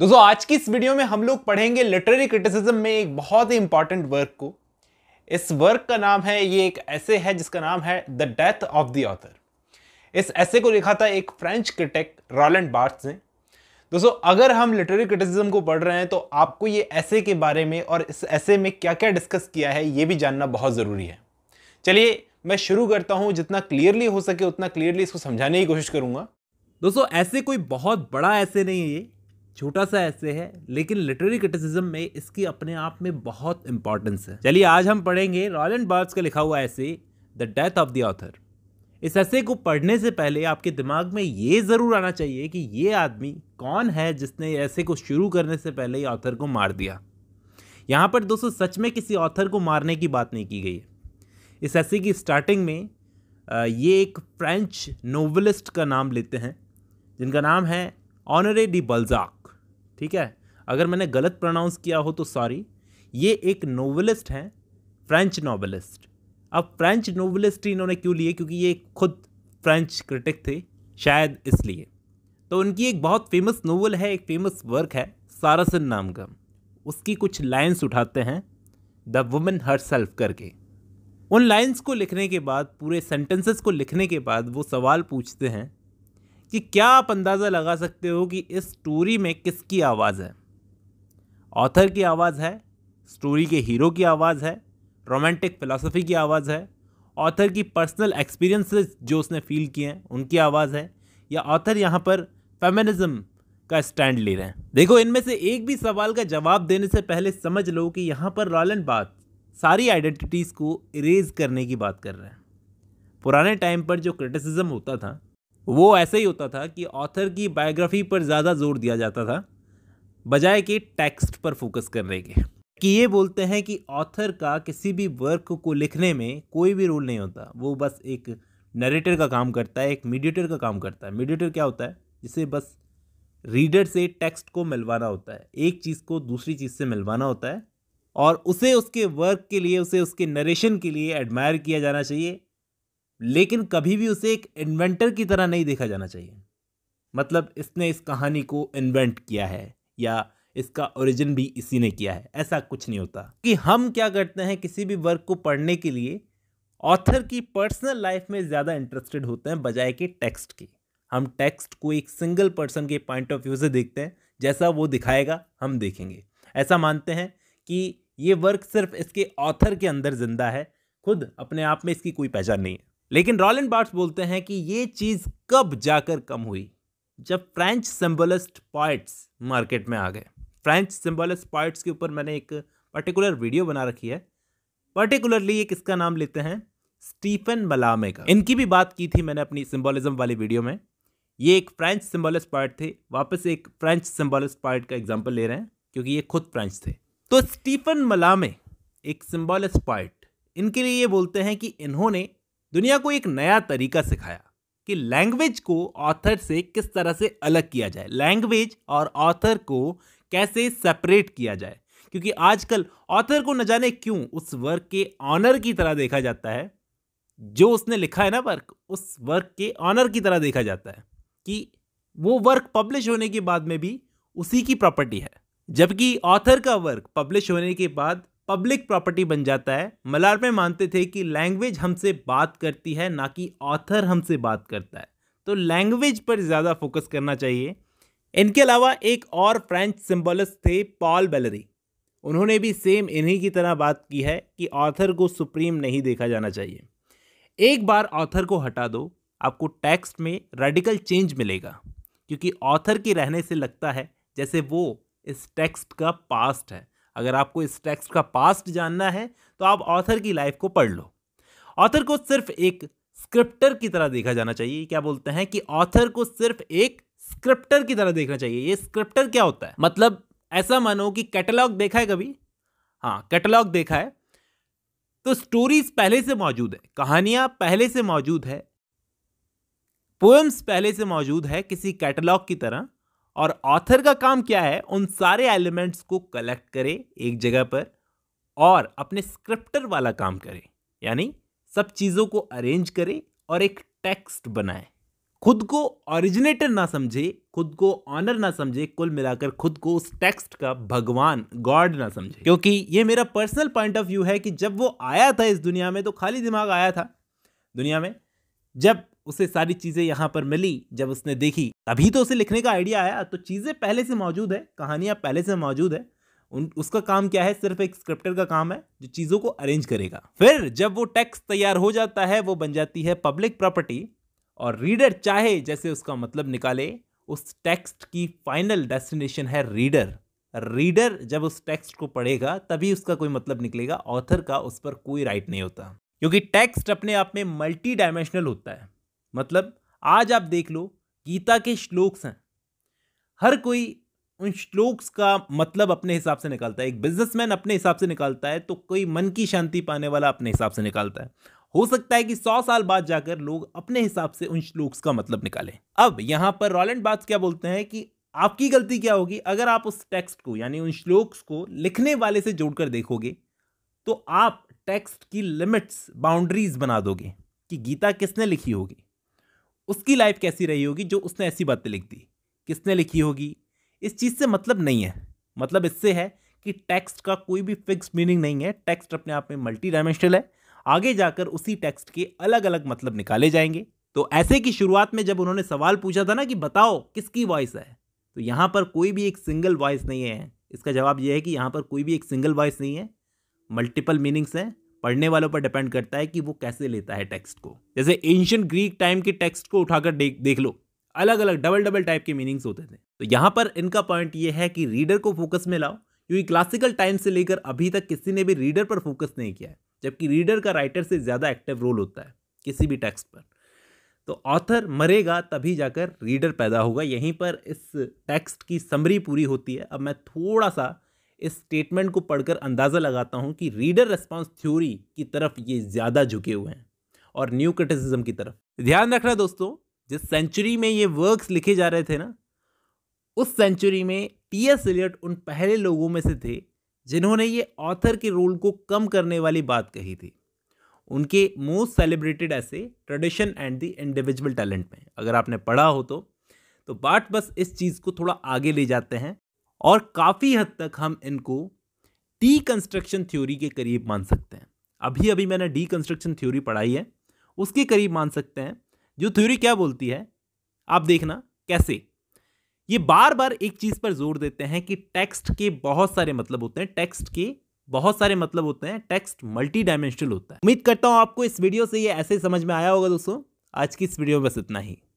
दोस्तों आज की इस वीडियो में हम लोग पढ़ेंगे लिटरेरी क्रिटिसिज्म में एक बहुत ही इंपॉर्टेंट वर्क को इस वर्क का नाम है ये एक ऐसे है जिसका नाम है the death of the author इस ऐसे को लिखा था एक फ्रेंच क्रिटिक रॉलेंड बार्थ ने दोस्तों अगर हम लिटरेरी क्रिटिसिज्म को पढ़ रहे हैं तो आपको ये ऐसे के बारे में और इस ऐसे में क्या क्या डिस्कस किया है ये भी जानना बहुत ज़रूरी है चलिए मैं शुरू करता हूँ जितना क्लियरली हो सके उतना क्लियरली इसको समझाने की कोशिश करूँगा दोस्तों ऐसे कोई बहुत बड़ा ऐसे नहीं है ये छोटा सा ऐसे है लेकिन लिटरेरी क्रिटिसिज्म में इसकी अपने आप में बहुत इंपॉर्टेंस है चलिए आज हम पढ़ेंगे रॉयल बार्स का लिखा हुआ essay the death of the author इस ऐसे को पढ़ने से पहले आपके दिमाग में ये ज़रूर आना चाहिए कि ये आदमी कौन है जिसने ऐसे को शुरू करने से पहले ऑथर को मार दिया यहाँ पर दोस्तों सच में किसी ऑथर को मारने की बात नहीं की गई है इस ऐसे की स्टार्टिंग में ये एक फ्रेंच नोवलिस्ट का नाम लेते हैं जिनका नाम है ऑनरे डी बल्जाक ठीक है अगर मैंने गलत प्रोनाउंस किया हो तो सॉरी ये एक नोवेलिस्ट हैं फ्रेंच नोवेलिस्ट अब फ्रेंच नोवेलिस्ट इन्होंने क्यों लिए क्योंकि ये खुद फ्रेंच क्रिटिक थे शायद इसलिए तो उनकी एक बहुत फेमस नोवेल है एक फेमस वर्क है सारासन नाम का उसकी कुछ लाइन्स उठाते हैं द वुमेन हर सेल्फ करके उन लाइन्स को लिखने के बाद पूरे सेंटेंसेस को लिखने के बाद वो सवाल पूछते हैं कि क्या आप अंदाज़ा लगा सकते हो कि इस स्टोरी में किसकी आवाज़ है ऑथर की आवाज़ है स्टोरी के हीरो की आवाज़ है रोमांटिक फ़िलासफ़ी की आवाज़ है ऑथर की पर्सनल एक्सपीरियंसेस जो उसने फील किए हैं उनकी आवाज़ है या ऑथर यहाँ पर फेमनिज़म का स्टैंड ले रहे हैं देखो इनमें से एक भी सवाल का जवाब देने से पहले समझ लो कि यहाँ पर रॉलन बात सारी आइडेंटिटीज़ को इरेज करने की बात कर रहे हैं पुराने टाइम पर जो क्रिटिसिज्म होता था वो ऐसे ही होता था कि ऑथर की बायोग्राफी पर ज़्यादा जोर दिया जाता था बजाय कि टेक्स्ट पर फोकस करने के कि ये बोलते हैं कि ऑथर का किसी भी वर्क को लिखने में कोई भी रोल नहीं होता वो बस एक नरेटर का काम करता है एक मीडिएटर का काम करता है मीडिएटर क्या होता है जिसे बस रीडर से टेक्स्ट को मिलवाना होता है एक चीज़ को दूसरी चीज़ से मिलवाना होता है और उसे उसके वर्क के लिए उसे उसके नरेशन के लिए एडमायर किया जाना चाहिए लेकिन कभी भी उसे एक इन्वेंटर की तरह नहीं देखा जाना चाहिए मतलब इसने इस कहानी को इन्वेंट किया है या इसका ओरिजिन भी इसी ने किया है ऐसा कुछ नहीं होता कि हम क्या करते हैं किसी भी वर्क को पढ़ने के लिए ऑथर की पर्सनल लाइफ में ज़्यादा इंटरेस्टेड होते हैं बजाय कि टेक्स्ट के हम टेक्स्ट को एक सिंगल पर्सन के पॉइंट ऑफ व्यू से देखते हैं जैसा वो दिखाएगा हम देखेंगे ऐसा मानते हैं कि ये वर्क सिर्फ इसके ऑथर के अंदर जिंदा है खुद अपने आप में इसकी कोई पहचान नहीं है लेकिन रॉलिन बार्ट्स बोलते हैं कि ये चीज़ कब जाकर कम हुई जब फ्रेंच सिंबलिस्ट पॉइट्स मार्केट में आ गए फ्रेंच सिंबलिस्ट पॉइट्स के ऊपर मैंने एक पर्टिकुलर वीडियो बना रखी है पर्टिकुलरली ये किसका नाम लेते हैं स्टीफन मलामे का इनकी भी बात की थी मैंने अपनी सिंबलिज्म वाली वीडियो में ये एक फ्रेंच सिंबलिस्ट पॉइट थे वापस एक फ्रेंच सिंबलिस्ट पॉइट का एग्जाम्पल ले रहे हैं क्योंकि ये खुद फ्रेंच थे तो स्टीफन मलामे एक सिम्बोलिस्ट पॉइट इनके लिए ये बोलते हैं कि इन्होंने दुनिया को एक नया तरीका सिखाया कि लैंग्वेज को ऑथर से किस तरह से अलग किया जाए लैंग्वेज और ऑथर को कैसे सेपरेट किया जाए क्योंकि आजकल ऑथर को न जाने क्यों उस वर्क के ऑनर की तरह देखा जाता है जो उसने लिखा है ना वर्क उस वर्क के ऑनर की तरह देखा जाता है कि वो वर्क पब्लिश होने के बाद में भी उसी की प्रॉपर्टी है जबकि ऑथर का वर्क पब्लिश होने के बाद पब्लिक प्रॉपर्टी बन जाता है मलार में मानते थे कि लैंग्वेज हमसे बात करती है ना कि ऑथर हमसे बात करता है तो लैंग्वेज पर ज़्यादा फोकस करना चाहिए इनके अलावा एक और फ्रेंच सिम्बोलिस्ट थे पॉल बेलरी उन्होंने भी सेम इन्हीं की तरह बात की है कि ऑथर को सुप्रीम नहीं देखा जाना चाहिए एक बार ऑथर को हटा दो आपको टेक्स्ट में रेडिकल चेंज मिलेगा क्योंकि ऑथर के रहने से लगता है जैसे वो इस टेक्स्ट का पास्ट है अगर आपको इस टेक्स्ट का पास्ट जानना है तो आप ऑथर की लाइफ को पढ़ लो ऑथर को सिर्फ एक स्क्रिप्टर की तरह देखा जाना चाहिए क्या बोलते हैं कि ऑथर को सिर्फ एक स्क्रिप्टर की तरह देखना चाहिए ये स्क्रिप्टर क्या होता है मतलब ऐसा मानो कि कैटलॉग देखा है कभी हाँ कैटलॉग देखा है तो स्टोरीज पहले से मौजूद है कहानियां पहले से मौजूद है पोएम्स पहले से मौजूद है किसी कैटलॉग की तरह और ऑथर का काम क्या है उन सारे एलिमेंट्स को कलेक्ट करे एक जगह पर और अपने स्क्रिप्टर वाला काम करे यानी सब चीज़ों को अरेंज करे और एक टेक्स्ट बनाए खुद को ओरिजिनेटर ना समझे खुद को ऑनर ना समझे कुल मिलाकर खुद को उस टेक्स्ट का भगवान गॉड ना समझे क्योंकि ये मेरा पर्सनल पॉइंट ऑफ व्यू है कि जब वो आया था इस दुनिया में तो खाली दिमाग आया था दुनिया में जब उसे सारी चीज़ें यहाँ पर मिली जब उसने देखी तभी तो उसे लिखने का आइडिया आया तो चीज़ें पहले से मौजूद है कहानियां पहले से मौजूद है उन उसका काम क्या है सिर्फ एक स्क्रिप्टर का काम है जो चीज़ों को अरेंज करेगा फिर जब वो टेक्स्ट तैयार हो जाता है वो बन जाती है पब्लिक प्रॉपर्टी और रीडर चाहे जैसे उसका मतलब निकाले उस टेक्स्ट की फाइनल डेस्टिनेशन है रीडर रीडर जब उस टेक्स्ट को पढ़ेगा तभी उसका कोई मतलब निकलेगा ऑथर का उस पर कोई राइट नहीं होता क्योंकि टेक्स्ट अपने आप में मल्टी डायमेंशनल होता है मतलब आज आप देख लो गीता के श्लोक्स हैं हर कोई उन श्लोक्स का मतलब अपने हिसाब से निकालता है एक बिजनेसमैन अपने हिसाब से निकालता है तो कोई मन की शांति पाने वाला अपने हिसाब से निकालता है हो सकता है कि सौ साल बाद जाकर लोग अपने हिसाब से उन श्लोक्स का मतलब निकालें अब यहाँ पर रॉलेंट बात क्या बोलते हैं कि आपकी गलती क्या होगी अगर आप उस टेक्स्ट को यानी उन श्लोक्स को लिखने वाले से जोड़कर देखोगे तो आप टेक्स्ट की लिमिट्स बाउंड्रीज बना दोगे कि गीता किसने लिखी होगी उसकी लाइफ कैसी रही होगी जो उसने ऐसी बातें लिख दी किसने लिखी होगी इस चीज़ से मतलब नहीं है मतलब इससे है कि टेक्स्ट का कोई भी फिक्स मीनिंग नहीं है टेक्स्ट अपने आप में मल्टी डायमेंशनल है आगे जाकर उसी टेक्स्ट के अलग अलग मतलब निकाले जाएंगे तो ऐसे की शुरुआत में जब उन्होंने सवाल पूछा था ना कि बताओ किसकी वॉइस है तो यहाँ पर कोई भी एक सिंगल वॉइस नहीं है इसका जवाब यह है कि यहाँ पर कोई भी एक सिंगल वॉइस नहीं है मल्टीपल मीनिंग्स हैं पढ़ने वालों पर डिपेंड करता है कि वो कैसे लेता है टेक्स्ट को जैसे एंशियंट ग्रीक टाइम के टेक्स्ट को उठाकर देख देख लो अलग अलग डबल डबल टाइप के मीनिंग्स होते थे तो यहाँ पर इनका पॉइंट ये है कि रीडर को फोकस में लाओ क्योंकि क्लासिकल टाइम से लेकर अभी तक किसी ने भी रीडर पर फोकस नहीं किया है जबकि रीडर का राइटर से ज़्यादा एक्टिव रोल होता है किसी भी टेक्स्ट पर तो ऑथर मरेगा तभी जाकर रीडर पैदा होगा यहीं पर इस टेक्स्ट की समरी पूरी होती है अब मैं थोड़ा सा इस स्टेटमेंट को पढ़कर अंदाज़ा लगाता हूँ कि रीडर रेस्पॉन्स थ्योरी की तरफ ये ज़्यादा झुके हुए हैं और न्यू क्रिटिसिज्म की तरफ ध्यान रखना दोस्तों जिस सेंचुरी में ये वर्क्स लिखे जा रहे थे ना उस सेंचुरी में टी एस एलियट उन पहले लोगों में से थे जिन्होंने ये ऑथर के रोल को कम करने वाली बात कही थी उनके most celebrated essay tradition and the individual talent में अगर आपने पढ़ा हो तो तो बाट बस इस चीज़ को थोड़ा आगे ले जाते हैं और काफ़ी हद तक हम इनको डी कंस्ट्रक्शन थ्योरी के करीब मान सकते हैं अभी अभी मैंने डी कंस्ट्रक्शन थ्योरी पढ़ाई है उसके करीब मान सकते हैं जो थ्योरी क्या बोलती है आप देखना कैसे ये बार बार एक चीज़ पर जोर देते हैं कि टेक्स्ट के बहुत सारे मतलब होते हैं टेक्स्ट के बहुत सारे मतलब होते हैं टेक्स्ट मल्टी डायमेंशनल होता है उम्मीद करता हूँ आपको इस वीडियो से ये ऐसे समझ में आया होगा दोस्तों आज की इस वीडियो में बस इतना ही